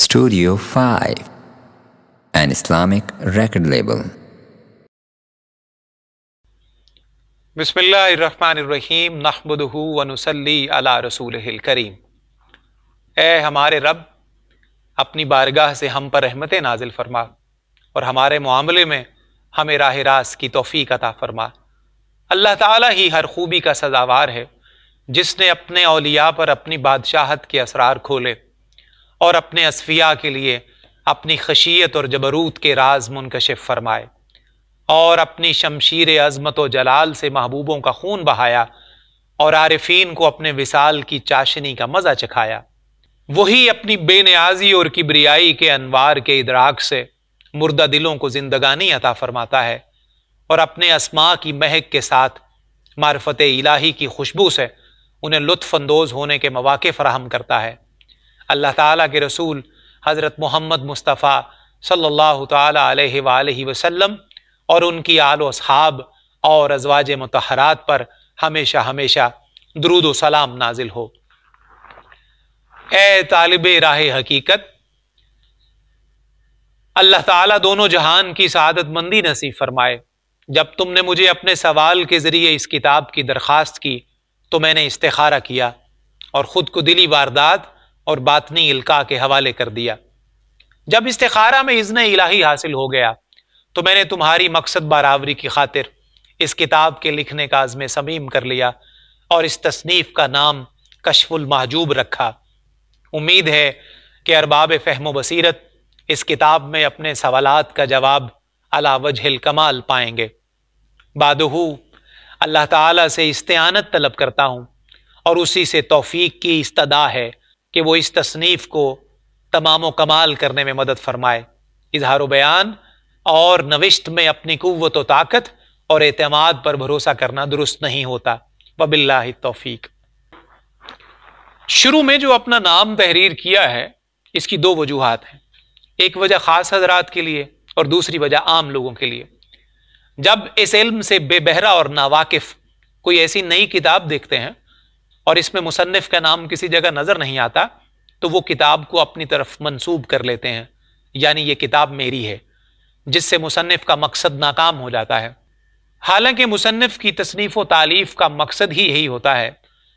Studio 5, an Islamic record label. बिस्मिल्लाहिर्रहमानिर्रहीम नहमदुहु व नुसल्ली अला रसूलिल करीम ए हमारे रब अपनी बारगाह से हम पर रहमत नाजिल फरमा और हमारे मामले में हमें राह रास की तोफ़ी अता फरमा अल्लाह ताला ही हर खूबी का सजावार है जिसने अपने अलिया पर अपनी बादशाहत के असरार खोले और अपने असफिया के लिए अपनी खशियत और जबरूत के राज मुनकशफ फरमाए और अपनी शमशीर अजमत व जलाल से महबूबों का खून बहाया और आरफीन को अपने विसाल की चाशनी का मज़ा चखाया वही अपनी बेनियाजी और किबरियाई के अनवार के इदराक से मुर्दा दिलों को जिंदगानी अता फरमाता है और अपने असमा की महक के साथ मार्फत इलाही की खुशबू से उन्हें लुत्फानंदोज़ होने के मौाक़े फ़राहम करता है अल्लाह ताला के रसूल हज़रत मोहम्मद मुस्तफ़ा सल्लल्लाहु ताला अलैहि वालैहि वसल्लम और उनकी आल असहाब और अजवाज मतहरात पर हमेशा हमेशा दरूद सलाम नाजिल हो ए तालब राह हकीकत अल्लाह ताला दोनों जहान की सदत मंदी नसीब फरमाए जब तुमने मुझे अपने सवाल के ज़रिए इस किताब की दरख्वास्त की तो मैंने इस्तारा किया और ख़ुद को दिली वारदात और बातनी इल्का के हवाले कर दिया जब इस्तारा में इज़न इलाही हासिल हो गया तो मैंने तुम्हारी मकसद बारावरी की खातिर इस किताब के लिखने का आज़म समीम कर लिया और इस तसनीफ़ का नाम कशफुल महजूब रखा उम्मीद है कि अरबाब फहम बसीरत इस किताब में अपने सवालात का जवाब अलावज हिल कमाल पाएंगे बादहू अल्लाह ताला से इस्तेआनत तलब करता हूँ और उसी से तौफीक की इस्तदा है कि वो इस तसनीफ़ को तमाम कमाल करने में मदद फरमाए इजहार बयान और नविश्त में अपनी कुत व ताकत और अतमाद पर भरोसा करना दुरुस्त नहीं होता वबिल्ला तोफीक शुरू में जो अपना नाम तहरीर किया है इसकी दो वजूहत हैं एक वजह ख़ास हजरात के लिए और दूसरी वजह आम लोगों के लिए जब इस इल्म से बेबहरा और नावाकिफ कोई ऐसी नई किताब देखते हैं और इसमें मुसन्फ़ का नाम किसी जगह नज़र नहीं आता तो वो किताब को अपनी तरफ मंसूब कर लेते हैं यानी ये किताब मेरी है जिससे मुसन्फ़ का मकसद नाकाम हो जाता है हालांकि मुसन्फ़ की तसनीफ़ व तालीफ़ का मकसद ही यही होता है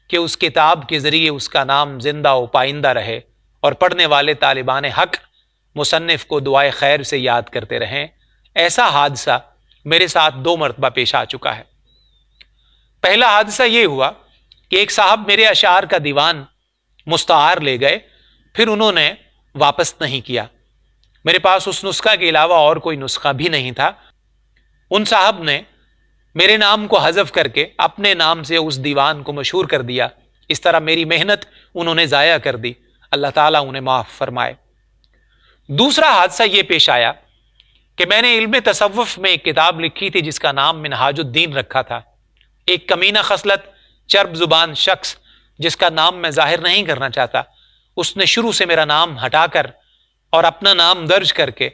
कि उस किताब के ज़रिए उसका नाम जिंदा व पाइंदा रहे और पढ़ने वाले तालिबान हक मुसन्फ़ को दुआ खैर से याद करते रहें ऐसा हादसा मेरे साथ दो मरतबा पेश आ चुका है पहला हादसा ये हुआ कि एक साहब मेरे अशार का दीवान मुस्तार ले गए फिर उन्होंने वापस नहीं किया मेरे पास उस नुस्खा के अलावा और कोई नुस्खा भी नहीं था उन साहब ने मेरे नाम को हजफ करके अपने नाम से उस दीवान को मशहूर कर दिया इस तरह मेरी मेहनत उन्होंने ज़ाया कर दी अल्लाह ताला उन्हें माफ़ फरमाए दूसरा हादसा ये पेश आया कि मैंने इल्म तसवुफ़ में एक किताब लिखी थी जिसका नाम मिनहाजुद्दीन रखा था एक कमीना खसलत चर्ब जुबान शख्स जिसका नाम मैं जाहिर नहीं करना चाहता उसने शुरू से मेरा नाम हटाकर और अपना नाम दर्ज करके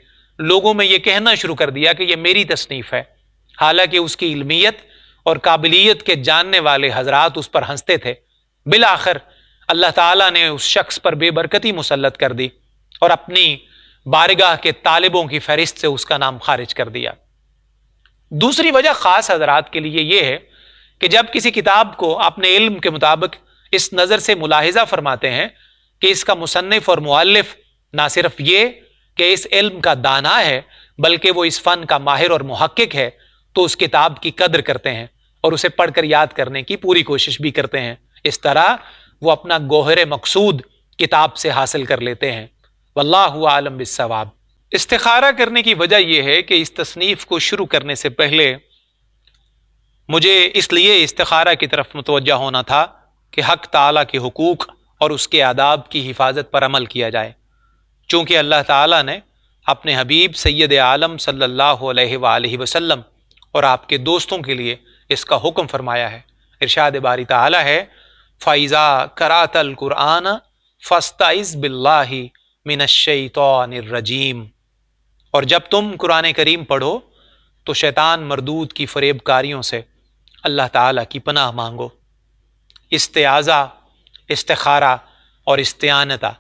लोगों में यह कहना शुरू कर दिया कि यह मेरी तसनीफ़ है हालांकि उसकी इलमियत और काबिलियत के जानने वाले हजरात उस पर हंसते थे बिल आखिर अल्लाह ताला ने उस शख्स पर बेबरकती मुसलत कर दी और अपनी बारगाह के तालिबों की फहरिस्त से उसका नाम खारिज कर दिया दूसरी वजह ख़ास हजरात के लिए यह है कि जब किसी किताब को अपने इल्म के मुताबिक इस नज़र से मुलाहिजा फरमाते हैं कि इसका मुसनफ़ और मुअल्लिफ ना सिर्फ ये कि इस इल्म का दाना है बल्कि वो इस फ़न का माहिर और महक्क है तो उस किताब की कदर करते हैं और उसे पढ़कर याद करने की पूरी कोशिश भी करते हैं इस तरह वो अपना गोहरे मकसूद किताब से हासिल कर लेते हैं वल्लाह आलम बिसवाब इस्तारा करने की वजह यह है कि इस तसनीफ़ को शुरू करने से पहले मुझे इसलिए इस्तारा की तरफ मुतवजह होना था कि हक ताला के हकूक़ और उसके आदाब की हिफाजत पर अमल किया जाए चूँकि अल्लाह ताला ने अपने हबीब सैद आलम सल्ला वसम और आपके दोस्तों के लिए इसका हुक्म फरमाया है इरशाद बारी ताला है फ़ैज़ा करातल कुरान फ़स्ताइज़ बिल्ला मिनशैतरजीम और जब तुम कुरान करीम पढ़ो तो शैतान मरदूद की फरेबकारियों से अल्लाह ताला की पनाह मांगो इस्तेजा इस्तारा और इस्तानता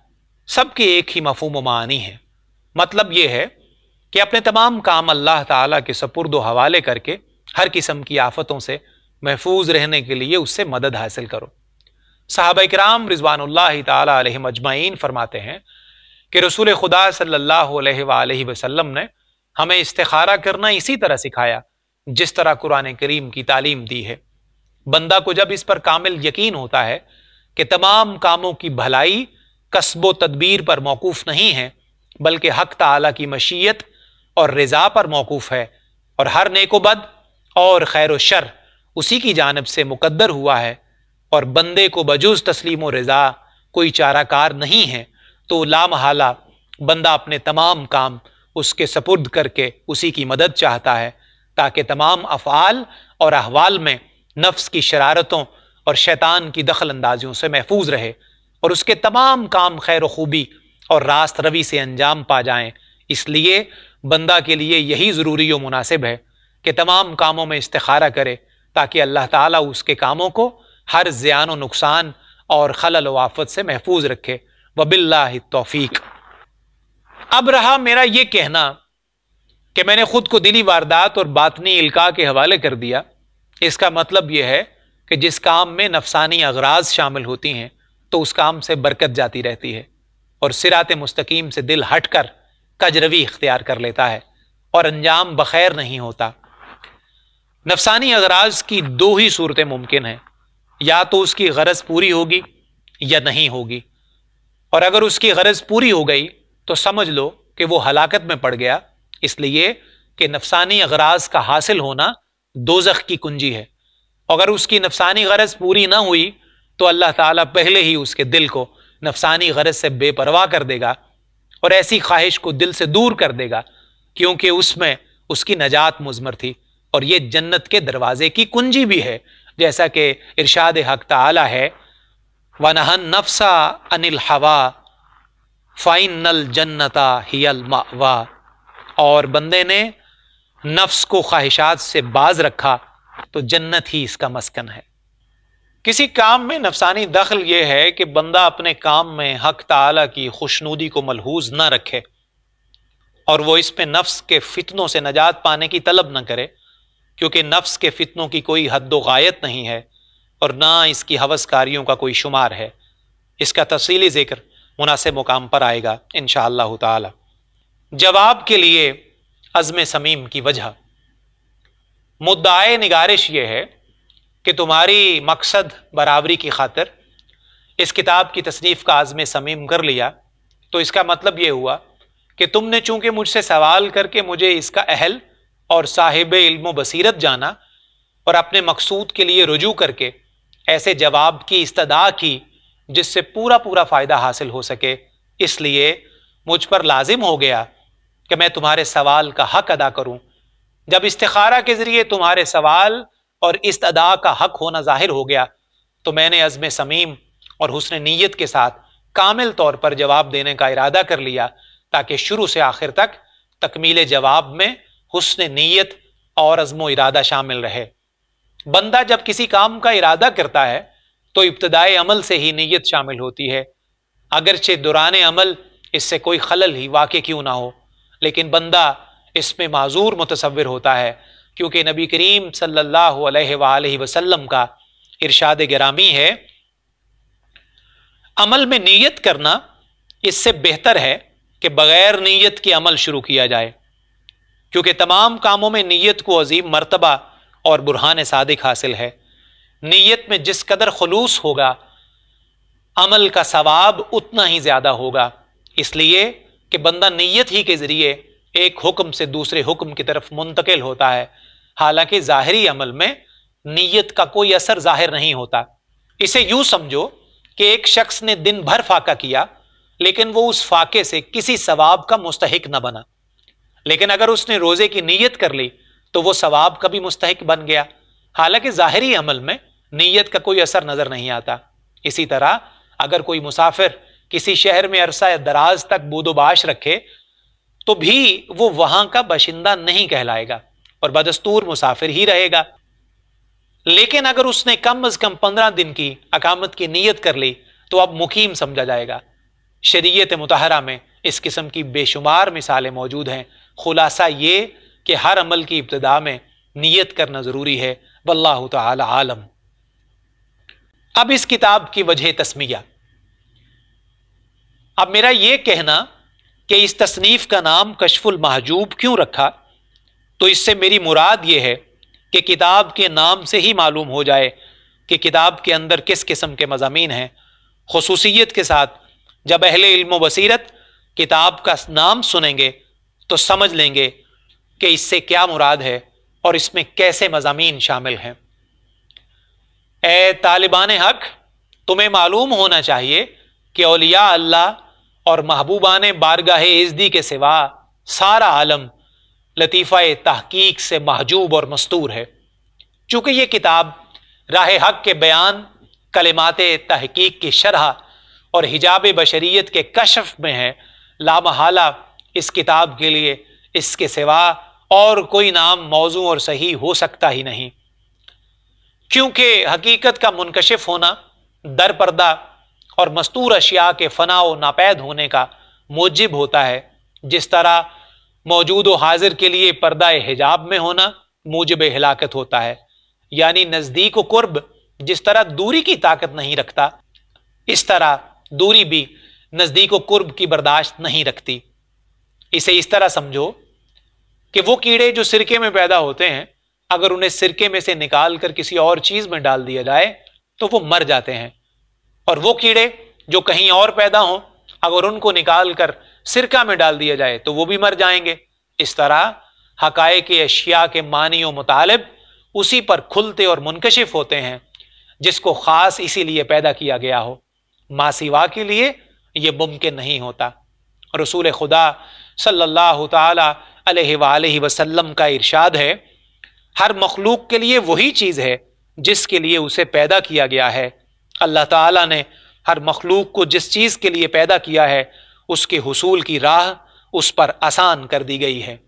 सब के एक ही मफहम मानी है मतलब ये है कि अपने तमाम काम अल्लाह ताला के सपुर्द हवाले करके हर किस्म की आफतों से महफूज रहने के लिए उससे मदद हासिल करो साहब कराम रिजवान तजमाइन फरमाते हैं कि रसूल खुदा सल्ला वसम ने हमें इस्तारा करना इसी तरह सिखाया जिस तरह कुरान करीम की तालीम दी है बंदा को जब इस पर कामिल यकीन होता है कि तमाम कामों की भलाई कस्बो तदबीर पर मौकूफ़ नहीं है बल्कि हक तला की मशीयत और रज़ा पर मौकूफ़ है और हर नेकोबद और खैर शर उसी की जानब से मुकद्दर हुआ है और बंदे को बजूज तस्लीम रज़ा कोई चाराकार नहीं है तो लामहाला बंदा अपने तमाम काम उसके सपुर्द करके उसी की मदद चाहता है ताकि तमाम अफ़ाल और अहवाल में नफ्स की शरारतों और शैतान की दखल अंदाजियों से महफूज रहे और उसके तमाम काम खैर खूबी और रास्त रवि से अंजाम पा जाएं इसलिए बंदा के लिए यही ज़रूरी और मुनासिब है कि तमाम कामों में इस्तारा करे ताकि अल्लाह ताली उसके कामों को हर ज़ियान नुकसान और खलल वाफत से महफूज रखे वबिल्ला तोफ़ी अब रहा मेरा ये कहना कि मैंने खुद को दिली वारदात और बातनी इल्का के हवाले कर दिया इसका मतलब यह है कि जिस काम में नफसानी अगराज शामिल होती हैं तो उस काम से बरकत जाती रहती है और सिरात मुस्तकीम से दिल हट कर कजरवी इख्तियार कर लेता है और अंजाम बखैर नहीं होता नफसानी अगराज की दो ही सूरतें मुमकिन हैं या तो उसकी गरज पूरी होगी या नहीं होगी और अगर उसकी गरज पूरी हो गई तो समझ लो कि वो हलाकत में पड़ गया इसलिए कि नफसानी अगराज का हासिल होना दोजख की कुंजी है अगर उसकी नफसानी गरज पूरी ना हुई तो अल्लाह ताला पहले ही उसके दिल को नफसानी गरज से बेपरवाह कर देगा और ऐसी ख्वाहिश को दिल से दूर कर देगा क्योंकि उसमें उसकी नजात मुजमर थी और ये जन्नत के दरवाजे की कुंजी भी है जैसा कि इरशाद हक तला है वनहन नफसा अनिल हवा फ़ाइनल जन्नता हियल मावा और बंदे ने नफ्स को ख्वाहिशात से बाज रखा तो जन्नत ही इसका मस्कन है किसी काम में नफसानी दखल यह है कि बंदा अपने काम में हक ताला की खुशनूदी को मलहूज न रखे और वो इस पे नफ्स के फितनों से नजात पाने की तलब न करे क्योंकि नफ्स के फितनों की कोई हद गायत नहीं है और ना इसकी हवसकारियों का कोई शुमार है इसका तफसीली जिक्र मुनासिब मुकाम पर आएगा इन ताला जवाब के लिए अज़म समीम की वजह मुद्दाए निगारिश ये है कि तुम्हारी मकसद बराबरी की खातर इस किताब की तसनीफ़ का आज़म समीम कर लिया तो इसका मतलब ये हुआ कि तुमने चूंकि मुझसे सवाल करके मुझे इसका अहल और साहिब इल्म बसीरत जाना और अपने मकसूद के लिए रुजू करके ऐसे जवाब की इस्तदा की जिससे पूरा पूरा फ़ायदा हासिल हो सके इसलिए मुझ पर लाजिम हो गया कि मैं तुम्हारे सवाल का हक अदा करूं जब इस्तारा के ज़रिए तुम्हारे सवाल और इस अदा का हक होना जाहिर हो गया तो मैंने अज़म समीम और हुसन नीयत के साथ कामिल तौर पर जवाब देने का इरादा कर लिया ताकि शुरू से आखिर तक तकमील जवाब में हुसन नीयत और अज़म इरादा शामिल रहे बंदा जब किसी काम का इरादा करता है तो इब्तदाई अमल से ही नीयत शामिल होती है अगरचे दुरान अमल इससे कोई खलल ही वाक़ क्यों ना हो लेकिन बंदा इसमें माजूर मुतसविर होता है क्योंकि नबी करीम सल्लल्लाहु अलैहि वसल्लम का इरशाद गिरामी है अमल में नीयत करना इससे बेहतर है कि बग़ैर नीयत के अमल शुरू किया जाए क्योंकि तमाम कामों में नीयत को अजीम मरतबा और बुरहान सादिक हासिल है नीयत में जिस कदर खलूस होगा अमल का सवाब उतना ही ज़्यादा होगा इसलिए कि बंदा नीयत ही के ज़रिए एक हुक्म से दूसरे हुक्म की तरफ मुंतकिल होता है हालांकि ज़ाहरी अमल में नीयत का कोई असर ज़ाहिर नहीं होता इसे यूं समझो कि एक शख्स ने दिन भर फाका किया लेकिन वो उस फाके से किसी सवाब का मुस्तक न बना लेकिन अगर उसने रोज़े की नीयत कर ली तो वो सवाब का भी मुस्तक बन गया हालांकि ज़ाहरी अमल में नीयत का कोई असर नज़र नहीं आता इसी तरह अगर कोई मुसाफिर किसी शहर में अरसा दराज तक बोदोबाश रखे तो भी वो वहां का बशिंदा नहीं कहलाएगा और बदस्तूर मुसाफिर ही रहेगा लेकिन अगर उसने कम अज कम पंद्रह दिन की अकामत की नीयत कर ली तो अब मुकीम समझा जाएगा शरीयत मुतहरा में इस किस्म की बेशुमार मिसालें मौजूद हैं खुलासा ये कि हर अमल की इब्तदा में नीयत करना ज़रूरी है वल्लाह आलम अब इस किताब की वजह तस्मिया अब मेरा ये कहना कि इस तसनीफ़ का नाम कशफुल महजूब क्यों रखा तो इससे मेरी मुराद ये है कि किताब के नाम से ही मालूम हो जाए कि किताब के अंदर किस किस्म के मजामी हैं खसूसियत के साथ जब अहल इल्म बसीरत किताब का नाम सुनेंगे तो समझ लेंगे कि इससे क्या मुराद है और इसमें कैसे मजामी शामिल हैं ए तालिबान हक तुम्हें मालूम होना चाहिए कि अलिया अल्लाह और महबूबा ने बारगाह इजदी के सिवा सारा आलम लतीफ़ा तहकीक से महजूब और मस्तूर है चूँकि ये किताब राह हक के बयान कलिमात तहकीक की शरह और हिजाब बशरीत के कशफ में है लामहाला इस किताब के लिए इसके सिवा और कोई नाम मौजू और सही हो सकता ही नहीं क्योंकि हकीकत का मुनकशिफ होना दर पर्दा और मस्तूर अशिया के फना व नापैद होने का मोजिब होता है जिस तरह मौजूद व हाजिर के लिए पर्दा हिजाब में होना मूजब हिलाकत होता है यानी नज़दीक व कुर्ब जिस तरह दूरी की ताकत नहीं रखता इस तरह दूरी भी नज़दीक व कुर्ब की बर्दाश्त नहीं रखती इसे इस तरह समझो कि वो कीड़े जो सिरके में पैदा होते हैं अगर उन्हें सिरके में से निकाल कर किसी और चीज़ में डाल दिया जाए तो वो मर जाते हैं और वो कीड़े जो कहीं और पैदा हों अगर उनको निकाल कर सिरका में डाल दिया जाए तो वो भी मर जाएंगे इस तरह हकाए के अशिया के मानी व मुतालब उसी पर खुलते और मुनकशिफ होते हैं जिसको ख़ास इसीलिए पैदा किया गया हो मासीवा के लिए ये मुमकिन नहीं होता रसूल खुदा सल्लल्लाहु सल्ला वसल्लम का इरशाद है हर मखलूक के लिए वही चीज़ है जिसके लिए उसे पैदा किया गया है अल्लाह ताला ने हर मखलूक को जिस चीज़ के लिए पैदा किया है उसके हसूल की राह उस पर आसान कर दी गई है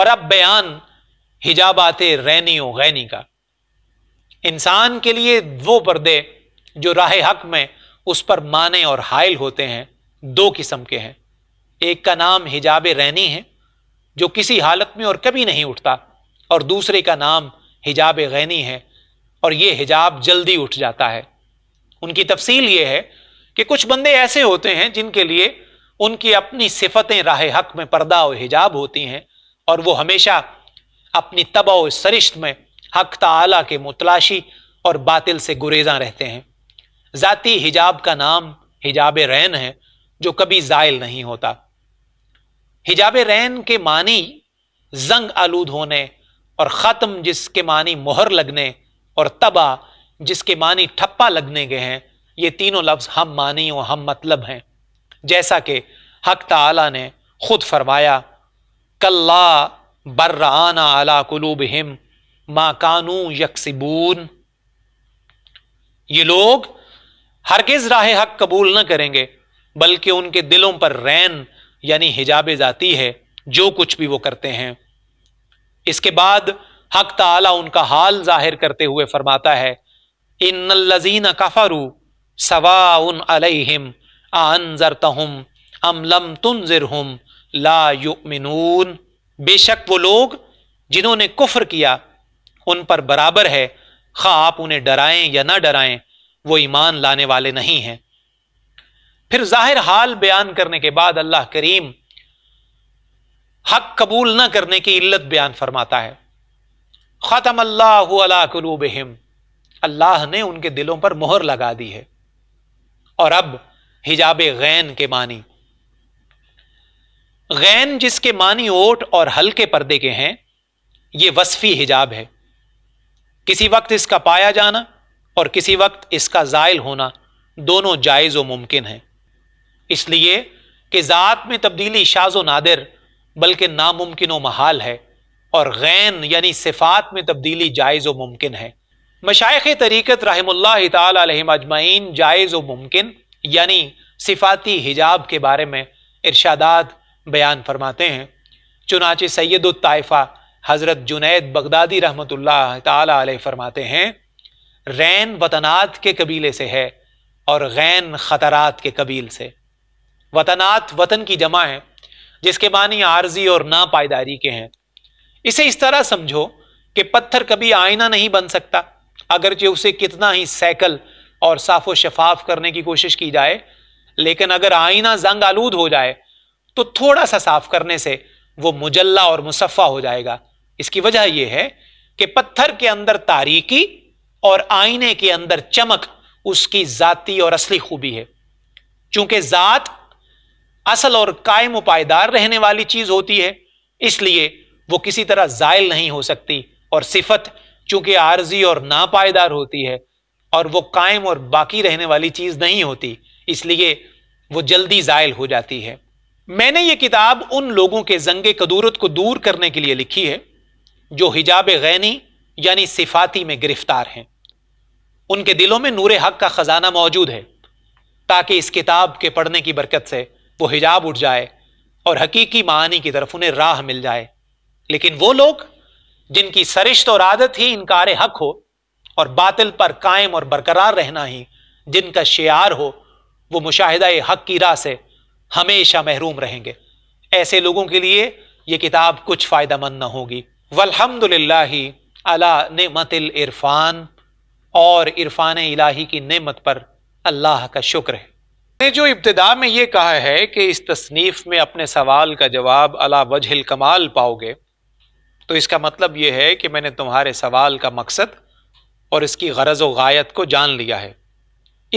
और अब बयान हिजाब आते रैनी गैनी का इंसान के लिए वो पर्दे जो राह हक में उस पर माने और हायल होते हैं दो किस्म के हैं एक का नाम हिजाब रैनी है जो किसी हालत में और कभी नहीं उठता और दूसरे का नाम हिजाब गैनी है और ये हिजाब जल्दी उठ जाता है उनकी तफसील ये है कि कुछ बंदे ऐसे होते हैं जिनके लिए उनकी अपनी सिफतें राह हक में पर्दा और हिजाब होती हैं और वो हमेशा अपनी तब और सरिश्त में हक तला के मुतलाशी और बातिल से गुरेजा रहते हैं ज़ाती हिजाब का नाम हिजाब रैन है जो कभी ज़ायल नहीं होता हिजाब रैन के मानी जंग आलूद होने और ख़त्म जिसके मानी मोहर लगने और तबा जिसके मानी ठप्पा लगने गए हैं ये तीनों लफ्ज हम मानी और हम मतलब हैं जैसा कि हक तला ने खुद फरमाया कल्ला बर्राना अला कुलूब हिम मा कानू यकसिबून ये लोग हरगिज राह हक कबूल ना करेंगे बल्कि उनके दिलों पर रैन यानी हिजाब जाती है जो कुछ भी वो करते हैं इसके बाद हक ताला उनका हाल जाहिर करते हुए फरमाता है इन लजीन कफरू सवा उन अलहिम हम ला युमिनून बेशक वो लोग जिन्होंने कुफर किया उन पर बराबर है खा आप उन्हें डराएं या ना डराएं वो ईमान लाने वाले नहीं हैं फिर जाहिर हाल बयान करने के बाद अल्लाह करीम हक कबूल न करने की इल्लत बयान फरमाता है ख़तम अल्लाहबहम अल्लाह ने उनके दिलों पर मोहर लगा दी है और अब हिजाब गैन के मानी गैन जिसके मानी ओट और हल्के पर्दे के हैं ये वसफ़ी हिजाब है किसी वक्त इसका पाया जाना और किसी वक्त इसका ज़ायल होना दोनों जायज़ व मुमकिन है इसलिए कि ज़ात में तब्दीली शाज़ो व नादिर बल्कि नामुमकिन व महाल है और गैन यानी सिफात में तब्दीली जायज़ व मुमकिन है मशाइ तरीक़त रहमल्ला तम जायज़ व मुमकिन यानी सिफाती हिजाब के बारे में इर्शादात बयान फरमाते हैं चुनाच सैद ताइफ़ा हज़रत जुनैद बगदादी रहमत ला फरमाते हैं रैन वतनात के कबीले से है और गैन ख़तरात के कबील से वतनात वतन की जमा है जिसके मानी आर्जी और नापायदारी के हैं इसे इस तरह समझो कि पत्थर कभी आईना नहीं बन सकता अगर जो उसे कितना ही सैकल और साफो शफाफ करने की कोशिश की जाए लेकिन अगर आईना जंग आलूद हो जाए तो थोड़ा सा साफ करने से वो मुजल्ला और मुसफ़ा हो जाएगा इसकी वजह यह है कि पत्थर के अंदर तारीकी और आईने के अंदर चमक उसकी जाति और असली खूबी है चूंकि जात असल और कायम पायदार रहने वाली चीज होती है इसलिए वो किसी तरह जायल नहीं हो सकती और सिफत चूंकि आर्जी और नापायदार होती है और वो कायम और बाकी रहने वाली चीज़ नहीं होती इसलिए वो जल्दी जायल हो जाती है मैंने ये किताब उन लोगों के जंगे कदूरत को दूर करने के लिए लिखी है जो हिजाब गैनी यानी सिफाती में गिरफ्तार हैं उनके दिलों में नूर हक का ख़जाना मौजूद है ताकि इस किताब के पढ़ने की बरकत से वो हिजाब उठ जाए और हकीकी मानी की तरफ उन्हें राह मिल जाए लेकिन वो लोग जिनकी सरिश्त और आदत ही इनकार हक हो और बातिल पर कायम और बरकरार रहना ही जिनका शेयर हो वो मुशाहिदा हक की राह से हमेशा महरूम रहेंगे ऐसे लोगों के लिए ये किताब कुछ फायदा मंद न होगी वलहमदिल्ला अला नमत इरफान और इरफान इलाही की नमत पर अल्लाह का शुक्र है ने जो इब्तदा में ये कहा है कि इस तसनीफ़ में अपने सवाल का जवाब अला वजह कमाल पाओगे तो इसका मतलब ये है कि मैंने तुम्हारे सवाल का मकसद और इसकी गरज व गायत को जान लिया है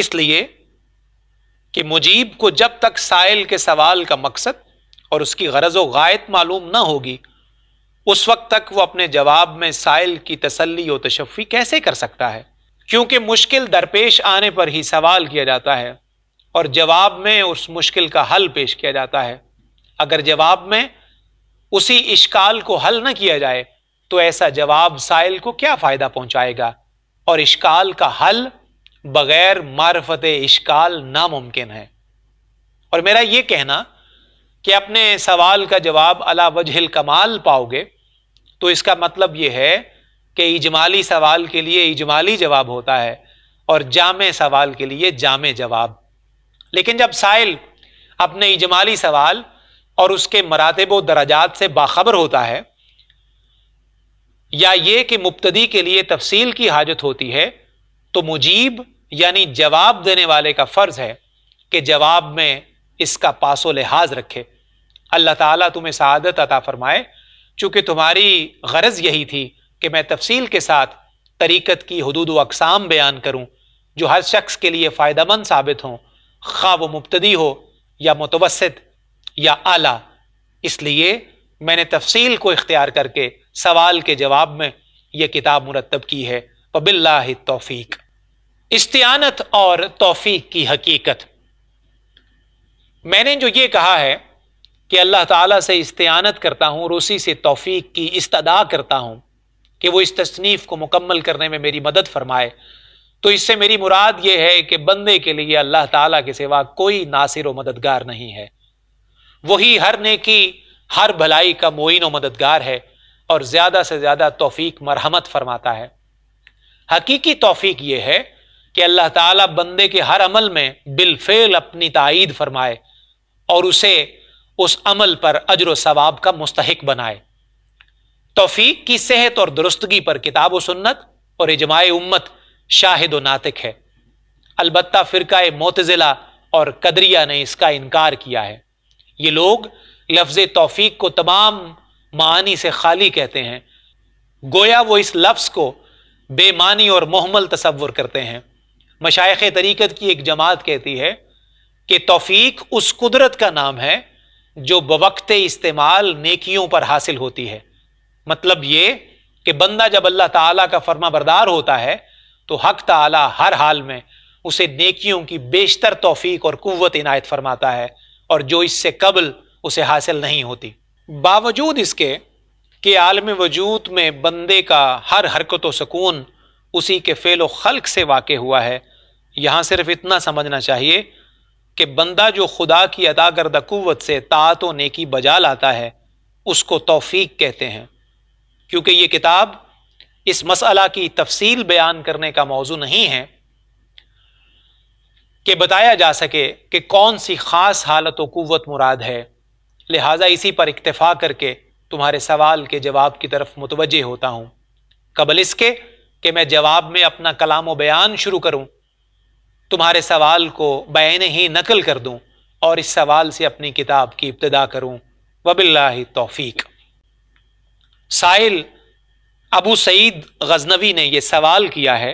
इसलिए कि मुजीब को जब तक साइल के सवाल का मकसद और उसकी गरज व गायत मालूम ना होगी उस वक्त तक वो अपने जवाब में साइल की तसल्ली व तशफ़ी कैसे कर सकता है क्योंकि मुश्किल दरपेश आने पर ही सवाल किया जाता है और जवाब में उस मुश्किल का हल पेश किया जाता है अगर जवाब में उसी इश्काल को हल न किया जाए तो ऐसा जवाब साइल को क्या फायदा पहुंचाएगा और इश्काल का हल बगैर मार्फत इश्काल नामुमकिन है और मेरा यह कहना कि अपने सवाल का जवाब अला वजहल कमाल पाओगे तो इसका मतलब यह है कि इजमाली सवाल के लिए इजमाली जवाब होता है और जाम सवाल के लिए जाम जवाब लेकिन जब साइल अपने इजमाली सवाल और उसके मरातब दराजात से बाखबर होता है या ये कि मुब्तदी के लिए तफसील की हाजत होती है तो मुजीब यानी जवाब देने वाले का फ़र्ज़ है कि जवाब में इसका पासो लिहाज रखे अल्लाह ताला तुम्हें सदत अता फरमाए चूँकि तुम्हारी गरज यही थी कि मैं तफसील के साथ तरीक़त की हदूद व अकसाम बयान करूँ जो हर शख्स के लिए फ़ायदा मंद साबित हों खा वो मुबतदी हो या मुतवसत या आला इसलिए मैंने तफसील को इख्तियार करके सवाल के जवाब में यह किताब मुरतब की है पबिल्ला तोफीक इस्तियानत और तोफीक की हकीकत मैंने जो ये कहा है कि अल्लाह ताला से इस्तियानत करता हूँ और उसी से तोफीक की इस्तदा करता हूँ कि वो इस तसनीफ़ को मुकम्मल करने में मेरी मदद फरमाए तो इससे मेरी मुराद ये है कि बंदे के लिए अल्लाह ताला के सिवा कोई नासिर व मददगार नहीं है वही हर नेकी हर भलाई का मोइन व मददगार है और ज़्यादा से ज़्यादा तोफ़ीक मरहमत फरमाता है हकीकी तोफ़ीक यह है कि अल्लाह ताला बंदे के हर अमल में बिलफेल अपनी तइद फरमाए और उसे उस अमल पर अजर सवाब का मुस्तक बनाए तोफ़ीक की सेहत और दुरुस्तगी पर किताब सुन्नत और इजमाय उम्मत शाहिद नातिक है अलबत् फ़िरका मोतज़िला और कदरिया ने इसका इनकार किया है ये लोग लफ्ज तोफीक को तमाम मानी से खाली कहते हैं गोया वो इस लफ्ज़ को बेमानी और मोहमल तस्वुर करते हैं मशाइ तरीक़त की एक जमात कहती है कि तोफ़ीक उस कुदरत का नाम है जो बवक्त इस्तेमाल नेकियों पर हासिल होती है मतलब ये कि बंदा जब अल्लाह ताला का फर्मा बरदार होता है तो हक ताला हर हाल में उसे नेकियों की बेशतर तोफीक और कुत इनायत फरमाता है और जो इससे कबल उसे हासिल नहीं होती बावजूद इसके कि आलम वजूद में बंदे का हर हरकत व सकून उसी के फेलो खल्क से वाक़ हुआ है यहाँ सिर्फ इतना समझना चाहिए कि बंदा जो खुदा की अदा कुत से तात व नेकी बजा लाता है उसको तोफ़ीक कहते हैं क्योंकि ये किताब इस मसला की तफसील बयान करने का मौजू नहीं है कि बताया जा सके कि कौन सी ख़ास हालत व मुराद है लिहाजा इसी पर इक्तफ़ा करके तुम्हारे सवाल के जवाब की तरफ मुतवजह होता हूँ कबल इसके कि मैं जवाब में अपना कलाम व बयान शुरू करूँ तुम्हारे सवाल को बैन ही नकल कर दूँ और इस सवाल से अपनी किताब की इब्तदा करूँ वबिल्ला तौफीक साइल अबू सईद गजनवी ने यह सवाल किया है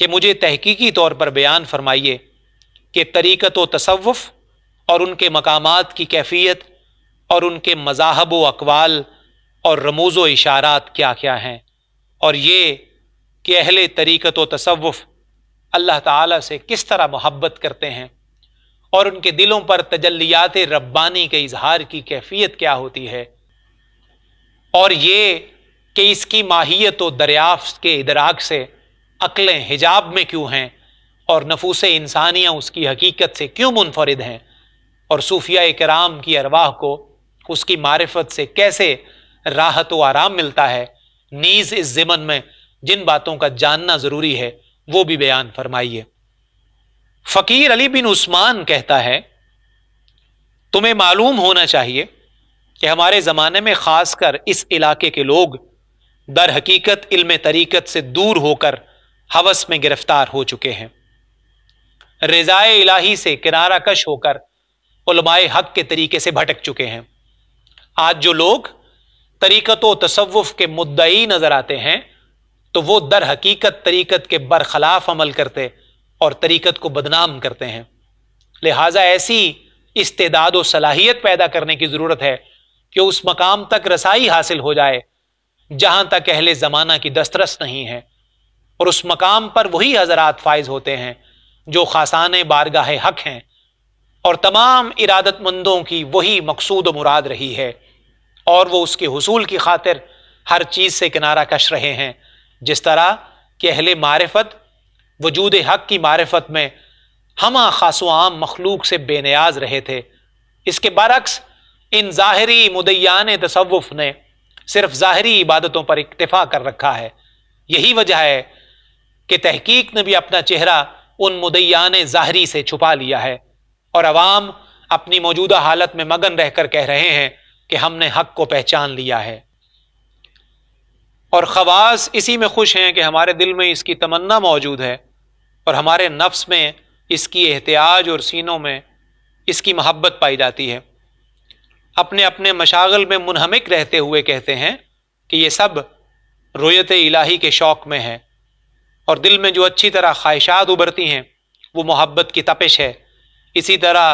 कि मुझे तहकीकी तौर पर बयान फरमाइए कि तरीक़त व तसवफ़ और उनके मकामात की कैफियत और उनके मजाहब व अकवाल और रमूज़ व इशारात क्या क्या हैं और ये कि अहल तरीक़त व तसवफ़ अल्लाह ताला से किस तरह मोहब्बत करते हैं और उनके दिलों पर तजलियात रब्बानी के इजहार की कैफियत क्या होती है और ये कि इसकी माहियत व दरियाफ्त के इदराक से अकलें हिजाब में क्यों हैं और नफूस इंसानियाँ उसकी हकीकत से क्यों मुनफरद हैं और सूफिया कराम की अरवाह को उसकी मारफत से कैसे राहत व आराम मिलता है नीज़ इस ज़िमन में जिन बातों का जानना ज़रूरी है वो भी बयान फरमाइए फ़कीर अली बिन उस्मान कहता है तुम्हें मालूम होना चाहिए कि हमारे ज़माने में ख़ासकर इस इलाके के लोग दर हकीकत इल्म तरीक़त से दूर होकर हवस में गिरफ्तार हो चुके हैं रजाए इलाही से किनारा कश होकर उलमाए हक के तरीके से भटक चुके हैं आज जो लोग तरीकत तसवुफ के मुद्दई नजर आते हैं तो वो दर हकीकत तरीकत के बरखलाफ अमल करते और तरीकत को बदनाम करते हैं लिहाजा ऐसी इस्तेदाद और सलाहियत पैदा करने की ज़रूरत है कि उस मकाम तक रसाई हासिल हो जाए जहां तक अहले ज़माना की दस्तरस नहीं है और उस मकाम पर वही हजरात फायज होते हैं जो खासान बारगाह हक हैं और तमाम इरादतमंदों की वही मकसूद मुराद रही है और वो उसके हसूल की खातिर हर चीज़ से किनारा कश रहे हैं जिस तरह कि अहल मारफत वजूद हक की मारफत में हम खास आम मखलूक से बेनियाज रहे थे इसके बरक्स इन ज़ाहरी मुदैन तसवुफ़ ने सिर्फ ज़ाहरी इबादतों पर इतफ़ा कर रखा है यही वजह है कि तहकीक ने भी अपना चेहरा उन मुदैयान ज़ाहरी से छुपा लिया है और अवाम अपनी मौजूदा हालत में मगन रहकर कह रहे हैं कि हमने हक को पहचान लिया है और खवास इसी में खुश हैं कि हमारे दिल में इसकी तमन्ना मौजूद है और हमारे नफ्स में इसकी एहतियाज और सीनों में इसकी मोहब्बत पाई जाती है अपने अपने मशागल में मुनहमिक रहते हुए कहते हैं कि ये सब रोयत इलाही के शौक़ में है और दिल में जो अच्छी तरह ख्वाहिशात उभरती हैं वो मोहब्बत की तपिश है इसी तरह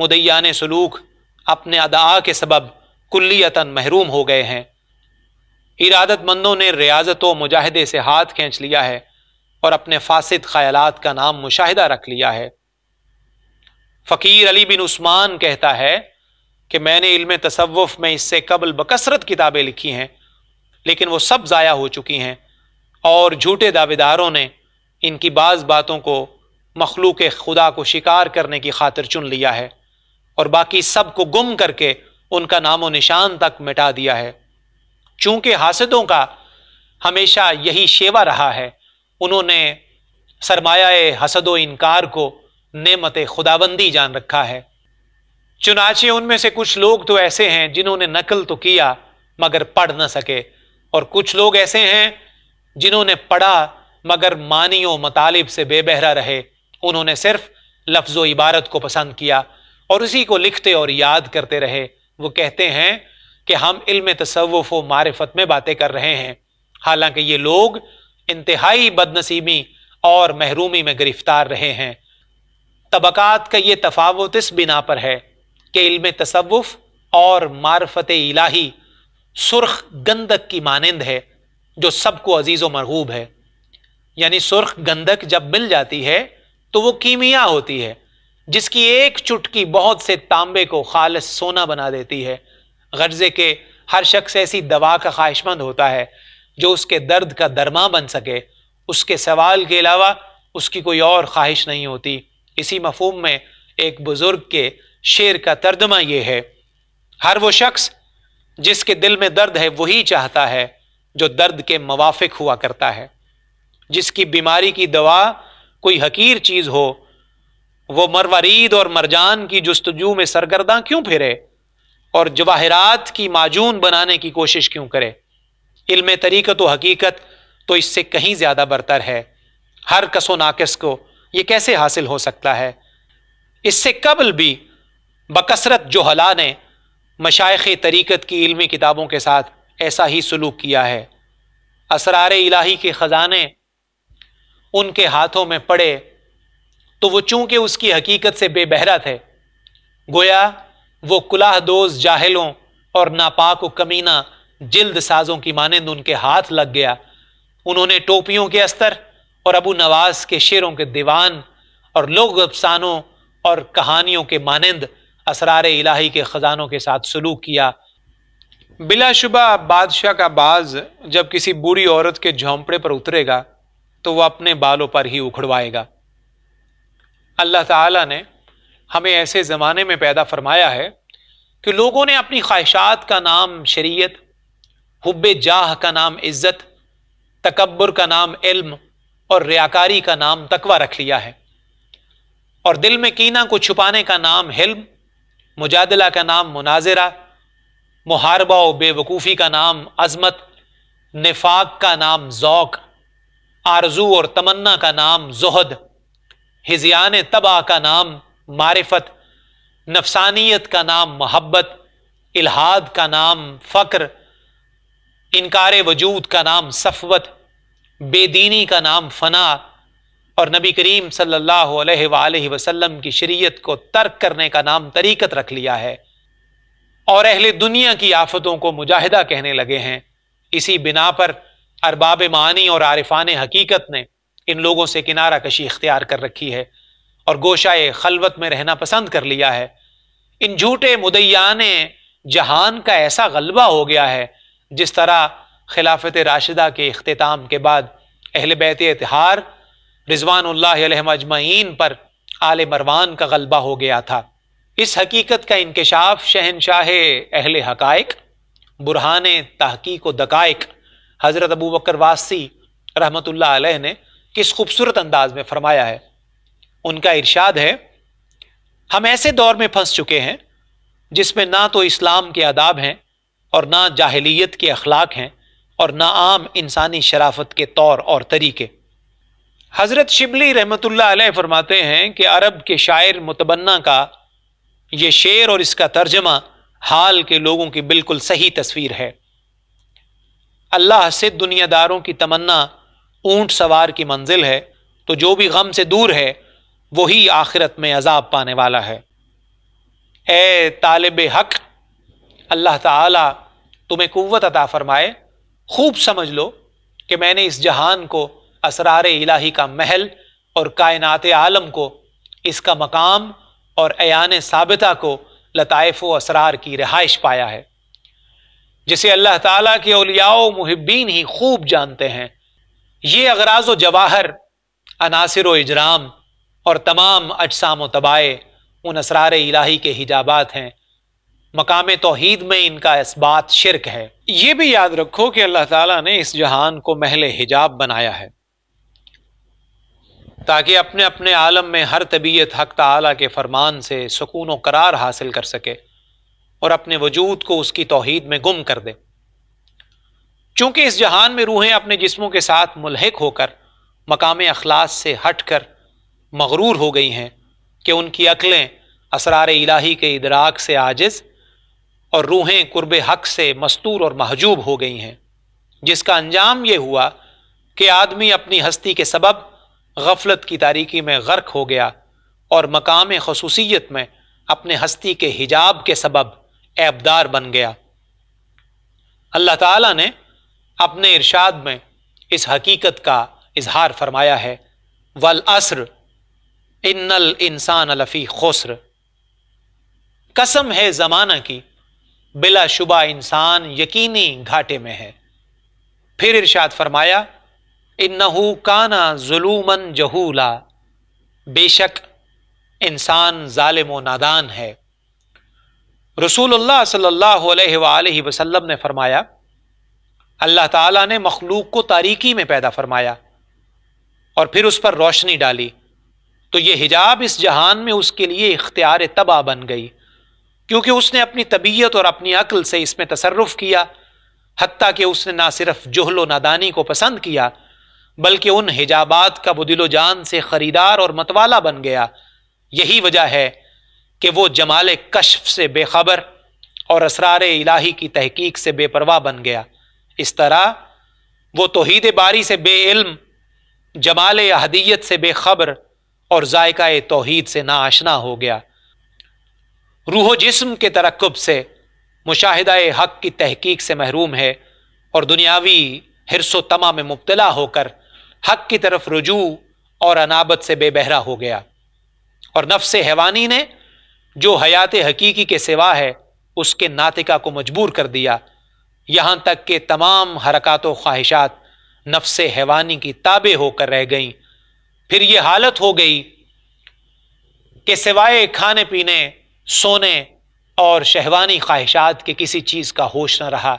मुदैयान सलूक अपने अदा के सबब कुल्लियता महरूम हो गए हैं इरादतमंदों ने रियाजत व मुजाहदे से हाथ खींच लिया है और अपने फासद ख्यालात का नाम मुशाहिदा रख लिया है फ़कीर अली बिन उस्मान कहता है कि मैंने इल्म तसवफ़ में इससे कबल बकसरत किताबें लिखी हैं लेकिन वो सब ज़ाया हो चुकी हैं और झूठे दावेदारों ने इनकी बाज़ बातों को मखलूक खुदा को शिकार करने की खातिर चुन लिया है और बाकी सब को गुम करके उनका नामो निशान तक मिटा दिया है चूंकि हासदों का हमेशा यही शेवा रहा है उन्होंने सरमाया हसद व इनकार को नमत खुदाबंदी जान रखा है चुनाचे उनमें से कुछ लोग तो ऐसे हैं जिन्होंने नकल तो किया मगर पढ़ न सके और कुछ लोग ऐसे हैं जिन्होंने पढ़ा मगर मानियों मतालिब से बेबहरा रहे उन्होंने सिर्फ लफ्ज व इबारत को पसंद किया और उसी को लिखते और याद करते रहे वो कहते हैं कि हम इल्म तसवुफ़ व मारफत में बातें कर रहे हैं हालांकि ये लोग इंतहाई बदनसीबी और महरूमी में गिरफ्तार रहे हैं तबक़ात का ये तफावत इस बिना पर है कि इल्म तसवुफ़ और मारफत इलाही सुर्ख गंदक की मानंद है जो सबको अजीज़ व मरहूब है यानी सुर्ख गंदक जब मिल जाती है तो वो कीमिया होती है जिसकी एक चुटकी बहुत से तांबे को खालस सोना बना देती है गर्जे के हर शख्स ऐसी दवा का ख्वाहिशमंद होता है जो उसके दर्द का दरमा बन सके उसके सवाल के अलावा उसकी कोई और ख्वाहिश नहीं होती इसी मफहम में एक बुज़ुर्ग के शेर का तर्जमा यह है हर वो शख्स जिसके दिल में दर्द है वही चाहता है जो दर्द के मवाफिक हुआ करता है जिसकी बीमारी की दवा कोई हकीर चीज़ हो वो मरवरीद और मरजान की जस्तजू में सरगर्दा क्यों फिरे और जवाहरात की माजून बनाने की कोशिश क्यों करे इल्म तरीक़त तो हकीकत तो इससे कहीं ज़्यादा बरतर है हर कसो नाकस को ये कैसे हासिल हो सकता है इससे कबल भी बकसरत जोहला ने मशाइ तरीक़त की इल्मी किताबों के साथ ऐसा ही सलूक किया है असरार इलाही के ख़जाने उनके हाथों में पड़े तो वो चूंकि उसकी हकीकत से बेबहरा थे गोया वो दोज़ जाहलों और नापाक कमीना जिल्द साजों की मानंद उनके हाथ लग गया उन्होंने टोपियों के अस्तर और अबू नवाज के शेरों के दीवान और लोग अफसानों और कहानियों के मानंद असरार इलाही के ख़जानों के साथ सलूक किया बिलाशुबा बादशाह का बाज जब किसी बूढ़ी औरत के झोंपड़े पर उतरेगा तो वह अपने बालों पर ही उखड़वाएगा अल्लाह ताला ने हमें ऐसे ज़माने में पैदा फरमाया है कि लोगों ने अपनी ख्वाहिशात का नाम शरीयत हुब जाह का नाम इज़्ज़त तकबर का नाम इल्म और रियाकारी का नाम तकवा रख लिया है और दिल में कीना को छुपाने का नाम हिल्म मुजादला का नाम मुनाजरा मुहारबा व बेवकूफ़ी का नाम अजमत निफाक का नाम ओक़ आरजू और तमन्ना का नाम जहद हिजियान तबा का नाम मारफ़त नफसानियत का नाम मोहब्बत इलाहाद का नाम फ़क्र इनकार वजूद का नाम सफ़वत बेदीनी का नाम फ़ना और नबी करीम सल्लल्लाहु अलैहि वसल्लम की शरीयत को तर्क करने का नाम तरीक़त रख लिया है और अहल दुनिया की आफतों को मुजाहिदा कहने लगे हैं इसी बिना पर अरबाब मानी और आरिफान हकीकत ने इन लोगों से किनारा कशी इख्तियार कर रखी है और गोशाए खलवत में रहना पसंद कर लिया है इन झूठे मुदैयान जहान का ऐसा गलबा हो गया है जिस तरह खिलाफत राशिदा के अख्ताम के बाद अहल बैत इतिहार रिजवान अजमैन पर आल मरवान का गलबा हो गया था इस हकीकत का इंकशाफ शहनशाह अहल हकाइक बुरहान तहकीक व दकाइक हज़रत अबू बकर वासी रहमत आलह ने किस खूबसूरत अंदाज में फरमाया है उनका इरशाद है हम ऐसे दौर में फंस चुके हैं जिसमें ना तो इस्लाम के आदाब हैं और ना जाहलीत के अखलाक हैं और ना आम इंसानी शराफत के तौर और तरीके हज़रत शिबली रहमत आलह फरमाते हैं कि अरब के शायर मुतबन्ना का ये शेर और इसका तर्जमा हाल के लोगों की बिल्कुल सही तस्वीर है अल्लाह से दुनियादारों की तमन्ना ऊंट सवार की मंजिल है तो जो भी गम से दूर है वही आखिरत में अजाब पाने वाला है ए तालब हक अल्लाह ताला तुम्हें कुत अता फरमाए खूब समझ लो कि मैंने इस जहान को असरार इलाही का महल और कायनात आलम को इसका मकाम और अयान साबिता को लताइफ व असरार की रिहाइश पाया है जिसे अल्लाह ताला के अलियाओ मुहिबीन ही खूब जानते हैं ये अगराज व जवाहर अनासर व इजराम और तमाम अजसाम तबाए उन असरार इलाही के हिजाबात हैं मकाम तोहद में इनका इस्बात शिरक है ये भी याद रखो कि अल्लाह ताला ने इस जहान को महल हिजाब बनाया है ताकि अपने अपने आलम में हर तबीयत हक तला के फरमान से सुकून व करार हासिल कर सके और अपने वजूद को उसकी तोहद में गुम कर दे चूँकि इस जहान में रूहें अपने जिस्मों के साथ मुलहक होकर मकाम अखलास से हट कर मगरूर हो गई हैं कि उनकी अकलें असरार इलाही के इदराक से आजिज़ और रूहें कुर्ब हक से मस्तूर और महजूब हो गई हैं जिसका अंजाम ये हुआ कि आदमी अपनी हस्ती के सबब गफलत की तारीकी में गर्क हो गया और मकाम खसूसियत में अपने हस्ती के हिजाब के सबब ऐबदार बन गया अल्लाह ताला ने अपने इरशाद में इस हकीकत का इजहार फरमाया है वल असर इन्नल इंसान अलफ़ी खुसर कसम है ज़माना की बिलाशुबा इंसान यकीनी घाटे में है फिर इरशाद फरमाया इन्नहू काना जुलूमन जहूला बेशक इंसान ालिम नादान है रसूलुल्लाह सल्लल्लाहु अलैहि वसल्लम ने फरमाया अल्लाह ताला ने मखलूक को तारीकी में पैदा फरमाया और फिर उस पर रोशनी डाली तो ये हिजाब इस जहान में उसके लिए इख्तियार तबाह बन गई क्योंकि उसने अपनी तबीयत और अपनी अक्ल से इसमें तसरफ किया हती कि उसने ना सिर्फ जहलो नादानी को पसंद किया बल्कि उन हिजाबात का वो दिलो जान से ख़रीदार और मतवाला बन गया यही वजह है कि वो जमाल कशफ से बेखबर और असरार इलाही की तहकीक से बेपरवाह बन गया इस तरह वो तोहद बारी से बेइल्म जमाल अहदीत से बेखबर और जायका तोहद से नाआशना हो गया रूह जिसम के तरक्ब से मुशाह हक की तहकीक से महरूम है और दुनियावी हिरसो तमा में मुबतला होकर हक की तरफ रुजू और अनाबत से बेबहरा हो गया और नफ्स हैवानी ने जो हयात हकीकी के सिवा है उसके नातिका को मजबूर कर दिया यहां तक के तमाम हरकत व ख्वाहिशात नफ्स हैवानी की ताबे होकर रह गईं फिर यह हालत हो गई कि सिवाय खाने पीने सोने और शहवानी ख्वाहिशात के किसी चीज़ का होश न रहा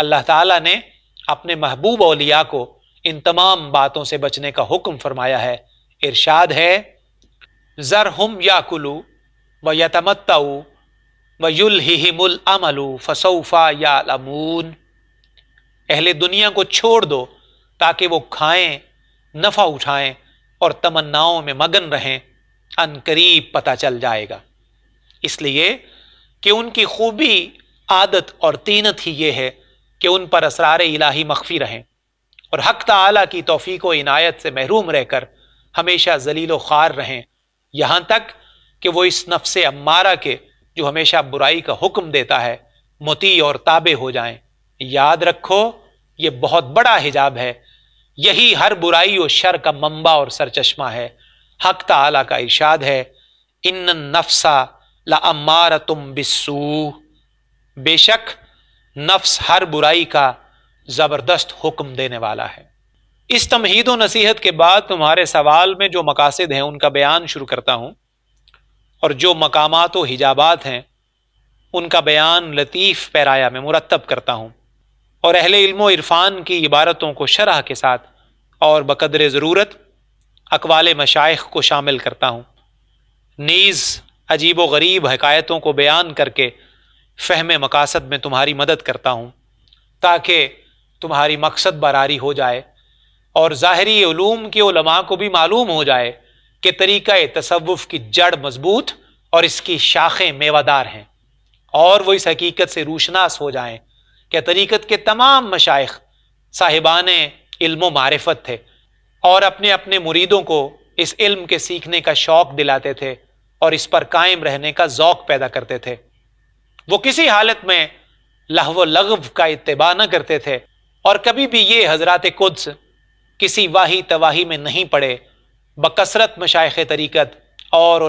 अल्लाह ताला ने अपने महबूब अलिया को इन तमाम बातों से बचने का हुक्म फरमाया है इरशाद है जर हम या कुलू व यतमत्ताऊ व युल अमलू फसौफा या लमून अहले दुनिया को छोड़ दो ताकि वो खाएं नफ़ा उठाएं और तमन्नाओं में मगन रहें अन करीब पता चल जाएगा इसलिए कि उनकी खूबी आदत और तीनत ही ये है कि उन पर असरार इलाही मख्फी रहें और हक तला की तोफ़ी को इनायत से महरूम रहकर हमेशा जलील ख़ार रहें यहाँ तक कि वो इस नफ्स अम्मारा के जो हमेशा बुराई का हुक्म देता है मोती और ताबे हो जाएं याद रखो ये बहुत बड़ा हिजाब है यही हर बुराई और शर का मंबा और सरचश्मा है हक तला का इर्शाद है इन नफ्सा ला तुम बिस्सू बेशक नफ्स हर बुराई का ज़बरदस्त हुक्म देने वाला है इस तमहीद नसीहत के बाद तुम्हारे सवाल में जो मकासद हैं उनका बयान शुरू करता हूँ और जो मकामात व हिजाबात हैं उनका बयान लतीफ़ पैराया में मुरतब करता हूँ और अहल इल्म इरफान की इबारतों को शरह के साथ और बकदर ज़रूरत अकवाल मशाइ को शामिल करता हूँ नीज़ अजीब व गरीब हकायतों को बयान करके फहम मकासद में तुम्हारी मदद करता हूँ ताकि तुम्हारी मकसद बरारी हो जाए और ज़ाहरी ूम के उलमा को भी मालूम हो जाए कि तरीक़ा तसवुफ़ की जड़ मजबूत और इसकी शाखें मेवादार हैं और वो इस हकीकत से रूशनास हो जाए कि तरीक़त के तमाम मशाइ साहिबान इल्म मारफत थे और अपने अपने मुरीदों को इस इल्म के सीखने का शौक़ दिलाते थे और इस पर कायम रहने का जौक़ पैदा करते थे वो किसी हालत में लहव लगव का इतबा न करते थे और कभी भी ये हजरत कुद्स किसी वाही तवाही में नहीं पड़े बकसरत मशाइ तरीक़त और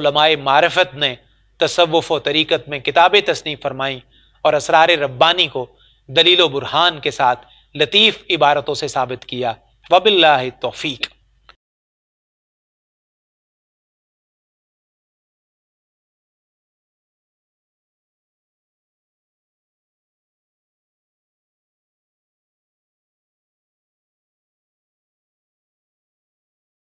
मारफत ने तसवुफ़ तरीक़त में किताबें तसनीफ़ फरमाईं और असरार रब्बानी को दलील बुरहान के साथ लतीफ़ इबारतों से साबित किया वबिल्ला तोफ़ीक़